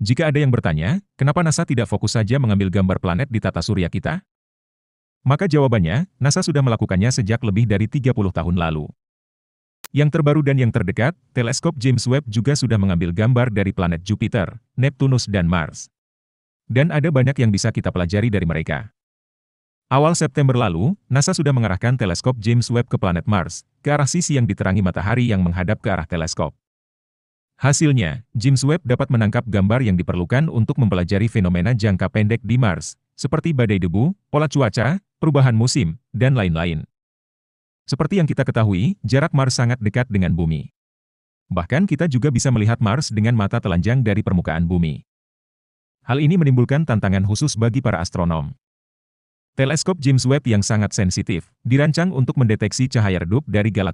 Jika ada yang bertanya, kenapa NASA tidak fokus saja mengambil gambar planet di tata surya kita? Maka jawabannya, NASA sudah melakukannya sejak lebih dari 30 tahun lalu. Yang terbaru dan yang terdekat, teleskop James Webb juga sudah mengambil gambar dari planet Jupiter, Neptunus dan Mars. Dan ada banyak yang bisa kita pelajari dari mereka. Awal September lalu, NASA sudah mengarahkan teleskop James Webb ke planet Mars, ke arah sisi yang diterangi matahari yang menghadap ke arah teleskop. Hasilnya, James Webb dapat menangkap gambar yang diperlukan untuk mempelajari fenomena jangka pendek di Mars, seperti badai debu, pola cuaca, perubahan musim, dan lain-lain. Seperti yang kita ketahui, jarak Mars sangat dekat dengan bumi. Bahkan kita juga bisa melihat Mars dengan mata telanjang dari permukaan bumi. Hal ini menimbulkan tantangan khusus bagi para astronom. Teleskop James Webb yang sangat sensitif, dirancang untuk mendeteksi cahaya redup dari galaksi.